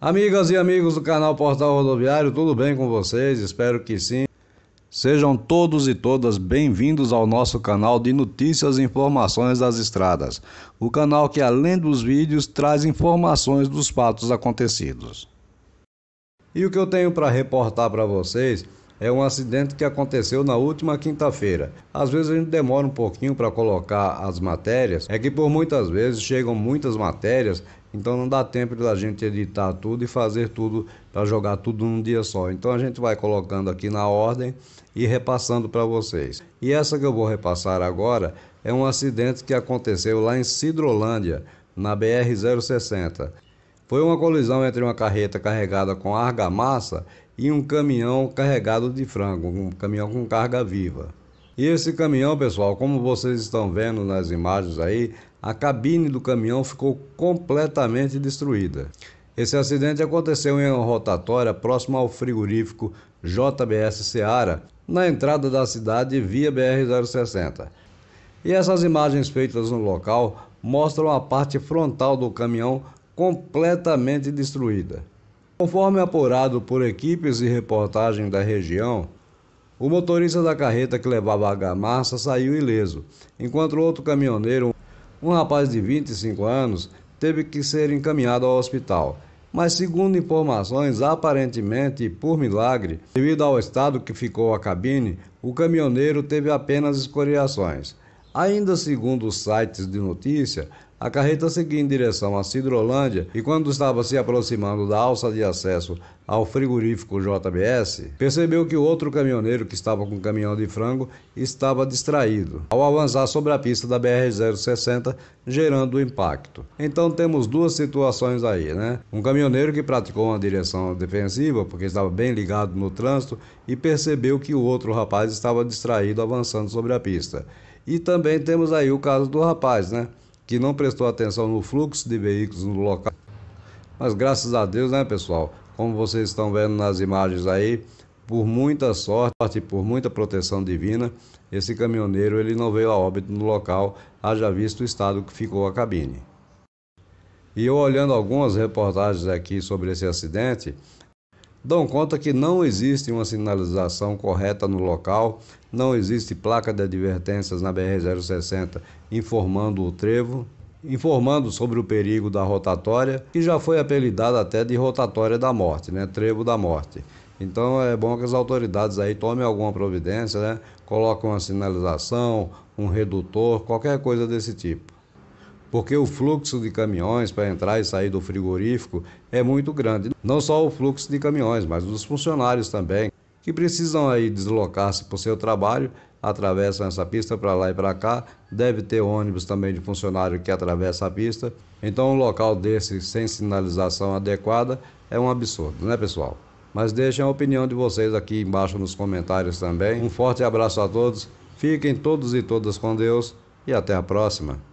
Amigas e amigos do canal Portal Rodoviário, tudo bem com vocês? Espero que sim. Sejam todos e todas bem-vindos ao nosso canal de notícias e informações das estradas. O canal que, além dos vídeos, traz informações dos fatos acontecidos. E o que eu tenho para reportar para vocês é um acidente que aconteceu na última quinta-feira. Às vezes a gente demora um pouquinho para colocar as matérias, é que por muitas vezes chegam muitas matérias, então não dá tempo da gente editar tudo e fazer tudo para jogar tudo num dia só. Então a gente vai colocando aqui na ordem e repassando para vocês. E essa que eu vou repassar agora é um acidente que aconteceu lá em Cidrolândia, na BR 060. Foi uma colisão entre uma carreta carregada com argamassa e um caminhão carregado de frango, um caminhão com carga viva. E esse caminhão, pessoal, como vocês estão vendo nas imagens aí, a cabine do caminhão ficou completamente destruída. Esse acidente aconteceu em uma rotatória próximo ao frigorífico JBS Seara, na entrada da cidade via BR-060. E essas imagens feitas no local mostram a parte frontal do caminhão completamente destruída. Conforme apurado por equipes e reportagem da região, o motorista da carreta que levava a gamassa saiu ileso, enquanto outro caminhoneiro, um rapaz de 25 anos, teve que ser encaminhado ao hospital. Mas, segundo informações, aparentemente por milagre, devido ao estado que ficou a cabine, o caminhoneiro teve apenas escoriações. Ainda segundo os sites de notícia, a carreta seguia em direção a Cidrolândia e, quando estava se aproximando da alça de acesso ao frigorífico JBS, percebeu que o outro caminhoneiro que estava com o caminhão de frango estava distraído ao avançar sobre a pista da BR-060, gerando o impacto. Então temos duas situações aí, né? Um caminhoneiro que praticou uma direção defensiva porque estava bem ligado no trânsito e percebeu que o outro rapaz estava distraído avançando sobre a pista. E também temos aí o caso do rapaz, né? que não prestou atenção no fluxo de veículos no local. Mas graças a Deus, né, pessoal? Como vocês estão vendo nas imagens aí, por muita sorte, por muita proteção divina, esse caminhoneiro ele não veio a óbito no local, haja visto o estado que ficou a cabine. E eu olhando algumas reportagens aqui sobre esse acidente, dão conta que não existe uma sinalização correta no local, não existe placa de advertências na BR-060 informando o trevo, informando sobre o perigo da rotatória, que já foi apelidada até de rotatória da morte, né? Trevo da morte. Então é bom que as autoridades aí tomem alguma providência, né? Colocam uma sinalização, um redutor, qualquer coisa desse tipo porque o fluxo de caminhões para entrar e sair do frigorífico é muito grande. Não só o fluxo de caminhões, mas dos funcionários também, que precisam aí deslocar-se para o seu trabalho, atravessam essa pista para lá e para cá. Deve ter ônibus também de funcionário que atravessa a pista. Então, um local desse sem sinalização adequada é um absurdo, né, pessoal? Mas deixem a opinião de vocês aqui embaixo nos comentários também. Um forte abraço a todos. Fiquem todos e todas com Deus e até a próxima.